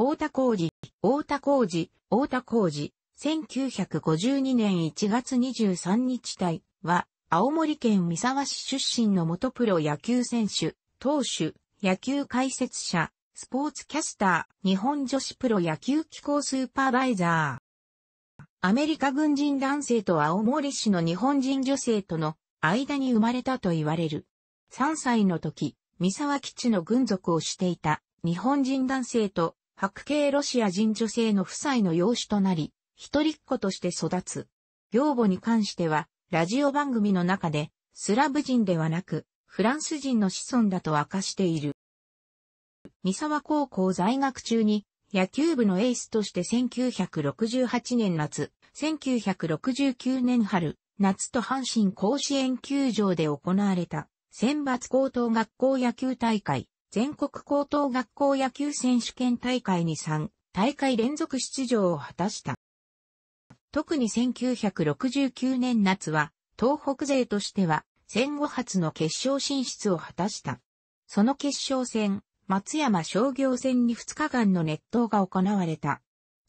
大田浩二、大田浩二、大田浩二、1952年1月23日体は、青森県三沢市出身の元プロ野球選手、投手、野球解説者、スポーツキャスター、日本女子プロ野球機構スーパーバイザー。アメリカ軍人男性と青森市の日本人女性との間に生まれたと言われる。3歳の時、三沢基地の軍属をしていた日本人男性と白系ロシア人女性の夫妻の養子となり、一人っ子として育つ。養母に関しては、ラジオ番組の中で、スラブ人ではなく、フランス人の子孫だと明かしている。三沢高校在学中に、野球部のエースとして1968年夏、1969年春、夏と阪神甲子園球場で行われた、選抜高等学校野球大会、全国高等学校野球選手権大会に3大会連続出場を果たした。特に1969年夏は東北勢としては戦後初の決勝進出を果たした。その決勝戦、松山商業戦に2日間の熱闘が行われた。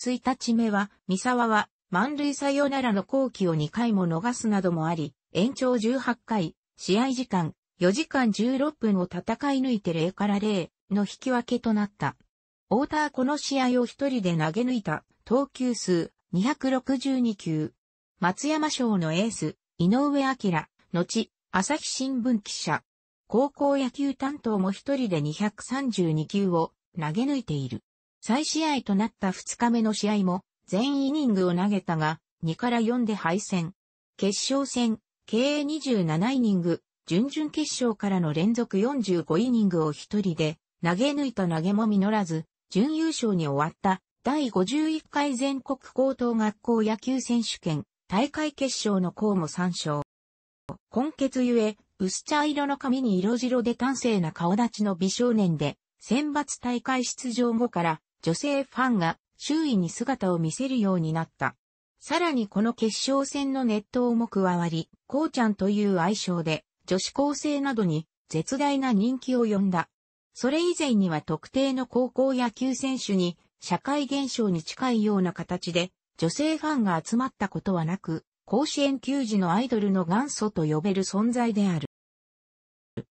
1日目は、三沢は満塁さよならの後期を2回も逃すなどもあり、延長18回、試合時間4時間16分を戦い抜いて0から0の引き分けとなった。太田はこの試合を一人で投げ抜いた投球数262球。松山賞のエース、井上明、後、朝日新聞記者。高校野球担当も一人で232球を投げ抜いている。再試合となった2日目の試合も全イニングを投げたが2から4で敗戦。決勝戦、計27イニング、準々決勝からの連続45イニングを一人で投げ抜いた投げも実らず、準優勝に終わった第51回全国高等学校野球選手権大会決勝の項も参照。根血ゆえ、薄茶色の髪に色白で端正な顔立ちの美少年で、選抜大会出場後から女性ファンが周囲に姿を見せるようになった。さらにこの決勝戦の熱湯も加わり、こうちゃんという愛称で女子高生などに絶大な人気を呼んだ。それ以前には特定の高校野球選手に社会現象に近いような形で女性ファンが集まったことはなく、甲子園球児のアイドルの元祖と呼べる存在である。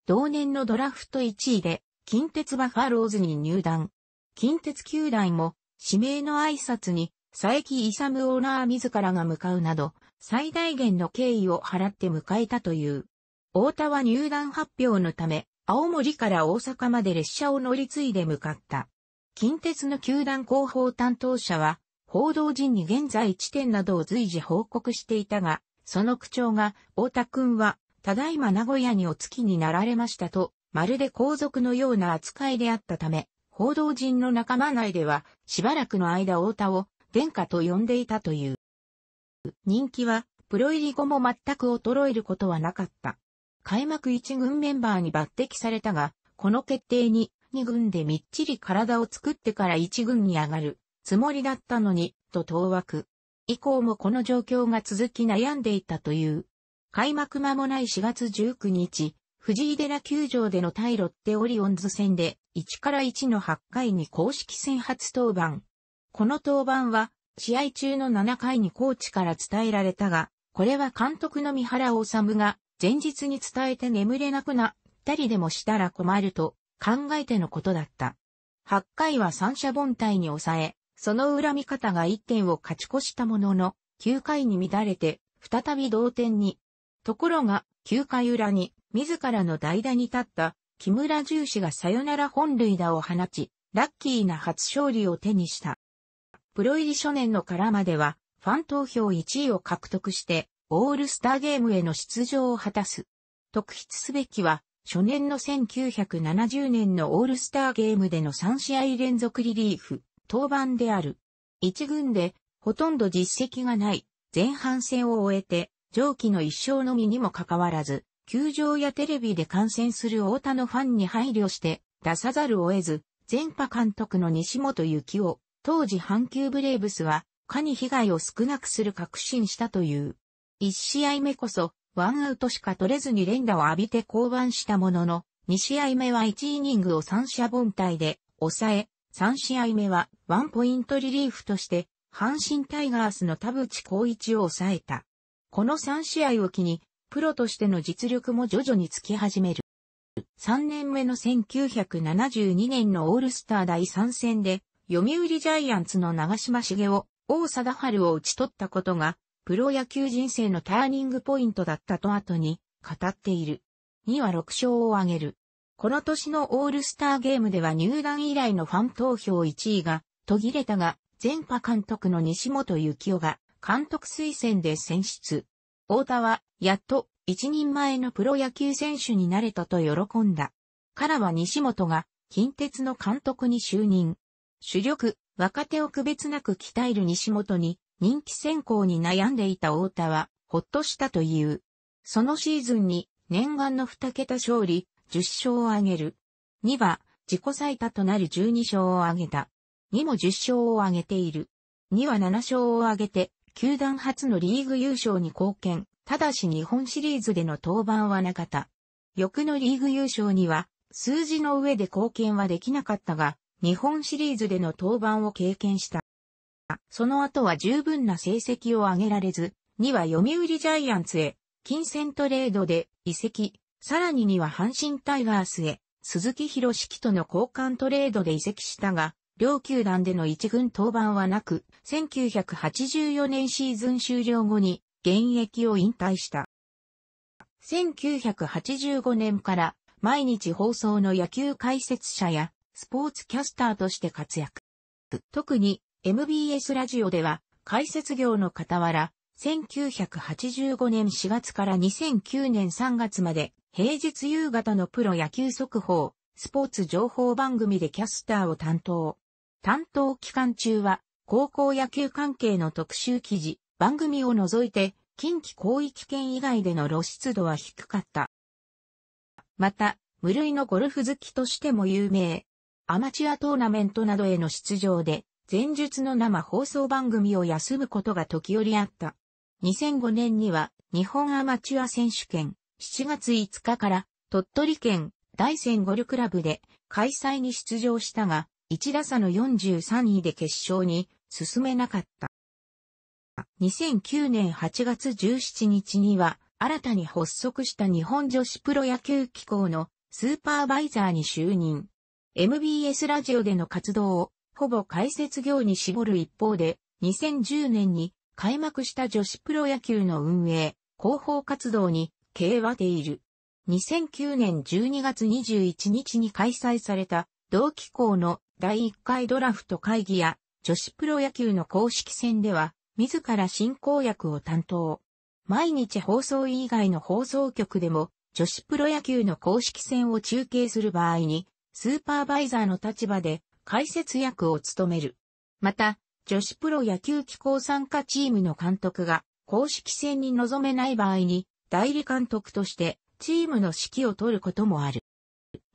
同年のドラフト1位で近鉄バファローズに入団。近鉄球団も指名の挨拶に佐伯勇オーナー自らが向かうなど、最大限の敬意を払って迎えたという。大田は入団発表のため、青森から大阪まで列車を乗り継いで向かった。近鉄の球団広報担当者は、報道陣に現在地点などを随時報告していたが、その口調が、大田くんは、ただいま名古屋にお付きになられましたと、まるで皇族のような扱いであったため、報道陣の仲間内では、しばらくの間大田を、殿下と呼んでいたという。人気は、プロ入り後も全く衰えることはなかった。開幕1軍メンバーに抜擢されたが、この決定に2軍でみっちり体を作ってから1軍に上がるつもりだったのに、と当枠。以降もこの状況が続き悩んでいたという。開幕間もない4月19日、藤井寺球場での対ロッテオリオンズ戦で1から1の8回に公式戦初登板。この登板は試合中の7回にコーチから伝えられたが、これは監督の三原治が前日に伝えて眠れなくなったりでもしたら困ると考えてのことだった。8回は三者凡退に抑え、その恨み方が1点を勝ち越したものの、9回に乱れて、再び同点に。ところが、9回裏に、自らの代打に立った、木村重視がサヨナラ本塁打を放ち、ラッキーな初勝利を手にした。プロ入り初年のからまでは、ファン投票1位を獲得して、オールスターゲームへの出場を果たす。特筆すべきは、初年の1970年のオールスターゲームでの3試合連続リリーフ、登板である。1軍で、ほとんど実績がない、前半戦を終えて、上記の一勝のみにもかかわらず、球場やテレビで観戦する大田のファンに配慮して、出さざるを得ず、前波監督の西本幸を、当時阪急ブレーブスは、かに被害を少なくする確信したという。1試合目こそ、ワンアウトしか取れずに連打を浴びて降板したものの、2試合目は1イニングを三者凡退で、抑え、3試合目はワンポイントリリーフとして、阪神タイガースの田淵光一を抑えた。この3試合を機に、プロとしての実力も徐々につき始める。3年目の1972年のオールスター第3戦で、読売ジャイアンツの長島茂を、王貞治を打ち取ったことが、プロ野球人生のターニングポイントだったと後に語っている。2は6勝を挙げる。この年のオールスターゲームでは入団以来のファン投票1位が途切れたが、前波監督の西本幸雄が監督推薦で選出。太田は、やっと一人前のプロ野球選手になれたと喜んだ。からは西本が近鉄の監督に就任。主力、若手を区別なく鍛える西本に人気選考に悩んでいた太田は、ほっとしたという。そのシーズンに、念願の2桁勝利、10勝を挙げる。2は、自己最多となる12勝を挙げた。2も10勝を挙げている。2は7勝を挙げて、球団初のリーグ優勝に貢献。ただし日本シリーズでの登板はなかった。翌のリーグ優勝には、数字の上で貢献はできなかったが、日本シリーズでの登板を経験した。その後は十分な成績を上げられず、には読売ジャイアンツへ、金銭トレードで移籍、さらにには阪神タイガースへ、鈴木博樹との交換トレードで移籍したが、両球団での一軍登板はなく、1984年シーズン終了後に現役を引退した。1985年から毎日放送の野球解説者やスポーツキャスターとして活躍。特に MBS ラジオでは、解説業の傍ら、1985年4月から2009年3月まで、平日夕方のプロ野球速報、スポーツ情報番組でキャスターを担当。担当期間中は、高校野球関係の特集記事、番組を除いて、近畿広域圏以外での露出度は低かった。また、無類のゴルフ好きとしても有名。アマチュアトーナメントなどへの出場で、前述の生放送番組を休むことが時折あった。2005年には日本アマチュア選手権7月5日から鳥取県大仙ゴルクラブで開催に出場したが、1打差の43位で決勝に進めなかった。2009年8月17日には新たに発足した日本女子プロ野球機構のスーパーバイザーに就任。MBS ラジオでの活動をほぼ解説業に絞る一方で、2010年に開幕した女子プロ野球の運営、広報活動に、経はている。2009年12月21日に開催された、同機構の第1回ドラフト会議や、女子プロ野球の公式戦では、自ら進行役を担当。毎日放送以外の放送局でも、女子プロ野球の公式戦を中継する場合に、スーパーバイザーの立場で、解説役を務める。また、女子プロ野球機構参加チームの監督が公式戦に臨めない場合に代理監督としてチームの指揮を取ることもある。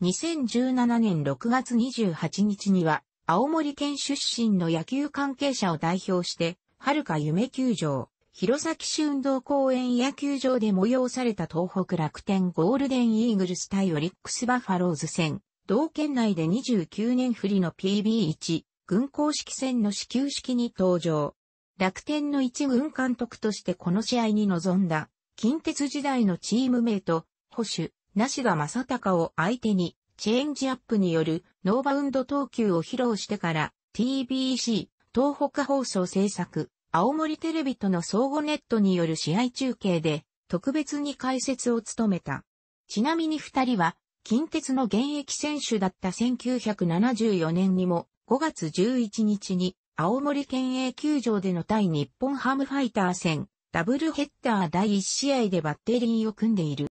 2017年6月28日には青森県出身の野球関係者を代表して、遥か夢球場、弘前市運動公園野球場で催された東北楽天ゴールデンイーグルス対オリックスバファローズ戦、同県内で29年振りの PB1、軍公式戦の始球式に登場。楽天の一軍監督としてこの試合に臨んだ、近鉄時代のチームメイト、保守、梨田正隆を相手に、チェンジアップによるノーバウンド投球を披露してから、TBC、東北放送制作、青森テレビとの相互ネットによる試合中継で、特別に解説を務めた。ちなみに二人は、近鉄の現役選手だった1974年にも5月11日に青森県営球場での対日本ハムファイター戦ダブルヘッダー第1試合でバッテリーを組んでいる。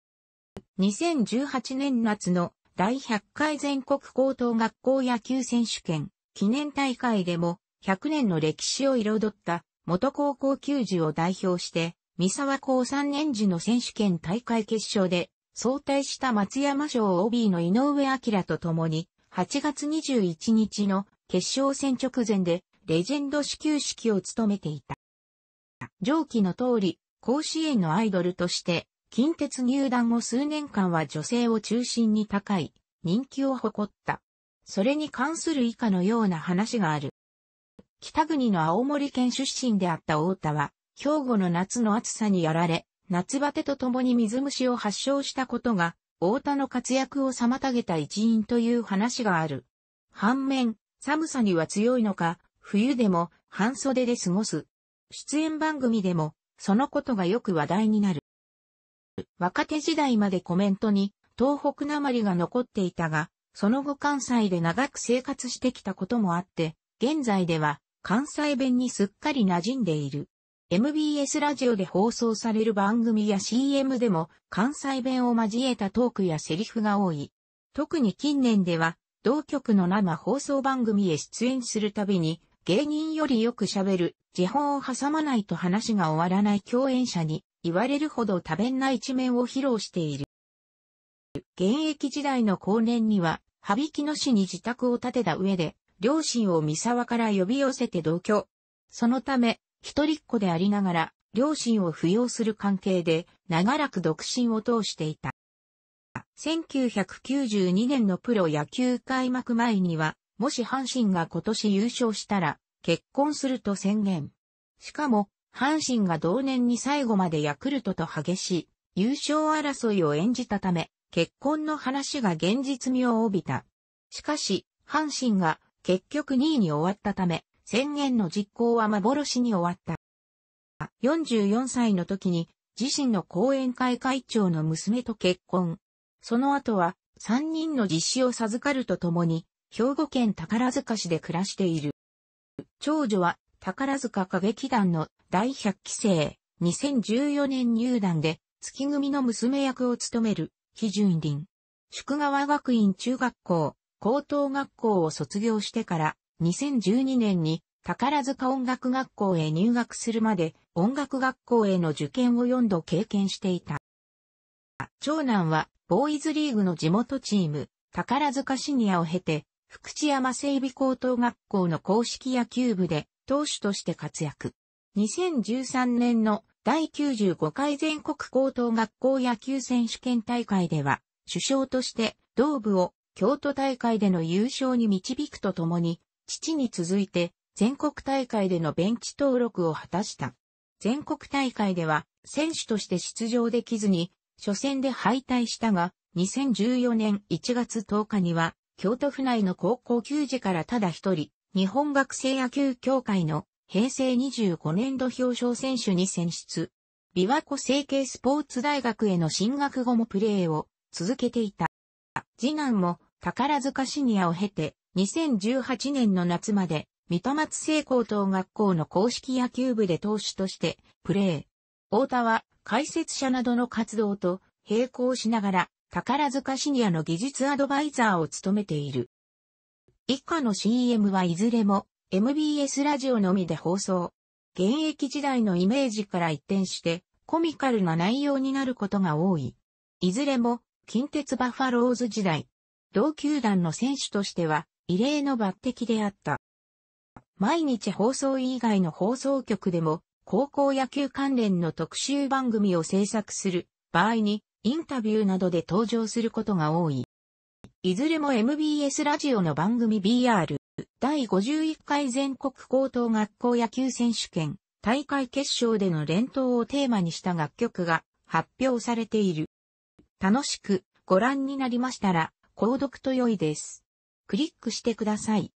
2018年夏の第100回全国高等学校野球選手権記念大会でも100年の歴史を彩った元高校球児を代表して三沢高3年時の選手権大会決勝で早退した松山賞 OB の井上明と共に、8月21日の決勝戦直前で、レジェンド始球式を務めていた。上記の通り、甲子園のアイドルとして、近鉄入団後数年間は女性を中心に高い人気を誇った。それに関する以下のような話がある。北国の青森県出身であった太田は、兵庫の夏の暑さにやられ、夏バテとともに水虫を発症したことが、太田の活躍を妨げた一因という話がある。反面、寒さには強いのか、冬でも半袖で過ごす。出演番組でも、そのことがよく話題になる。若手時代までコメントに、東北なまりが残っていたが、その後関西で長く生活してきたこともあって、現在では関西弁にすっかり馴染んでいる。MBS ラジオで放送される番組や CM でも関西弁を交えたトークやセリフが多い。特に近年では、同局の生放送番組へ出演するたびに、芸人よりよく喋る、自本を挟まないと話が終わらない共演者に、言われるほど多弁な一面を披露している。現役時代の後年には、羽曳野市に自宅を建てた上で、両親を三沢から呼び寄せて同居。そのため、一人っ子でありながら、両親を扶養する関係で、長らく独身を通していた。1992年のプロ野球開幕前には、もし阪神が今年優勝したら、結婚すると宣言。しかも、阪神が同年に最後までヤクルトと激しい優勝争いを演じたため、結婚の話が現実味を帯びた。しかし、阪神が結局2位に終わったため、宣言の実行は幻に終わった。44歳の時に自身の講演会会長の娘と結婚。その後は3人の実子を授かるとともに、兵庫県宝塚市で暮らしている。長女は宝塚歌劇団の第100期生、2014年入団で月組の娘役を務める、非純林。宿川学院中学校、高等学校を卒業してから2012年に宝塚音楽学校へ入学するまで音楽学校への受験を4度経験していた。長男はボーイズリーグの地元チーム宝塚シニアを経て福知山整備高等学校の公式野球部で投手として活躍。2013年の第95回全国高等学校野球選手権大会では主将として同部を京都大会での優勝に導くとともに父に続いて全国大会でのベンチ登録を果たした。全国大会では選手として出場できずに初戦で敗退したが2014年1月10日には京都府内の高校球児からただ一人日本学生野球協会の平成25年度表彰選手に選出。琵琶湖成形スポーツ大学への進学後もプレーを続けていた。次男も宝塚シニアを経て2018年の夏まで、三田松聖高等学校の公式野球部で投手として、プレー。太田は、解説者などの活動と、並行しながら、宝塚シニアの技術アドバイザーを務めている。以下の CM はいずれも MBS ラジオのみで放送。現役時代のイメージから一転してコミカルな内容になることが多い。いずれも近鉄バファローズ時代、同球団の選手としては異例の抜擢であった。毎日放送以外の放送局でも、高校野球関連の特集番組を制作する場合に、インタビューなどで登場することが多い。いずれも MBS ラジオの番組 BR、第51回全国高等学校野球選手権、大会決勝での連投をテーマにした楽曲が発表されている。楽しくご覧になりましたら、購読と良いです。クリックしてください。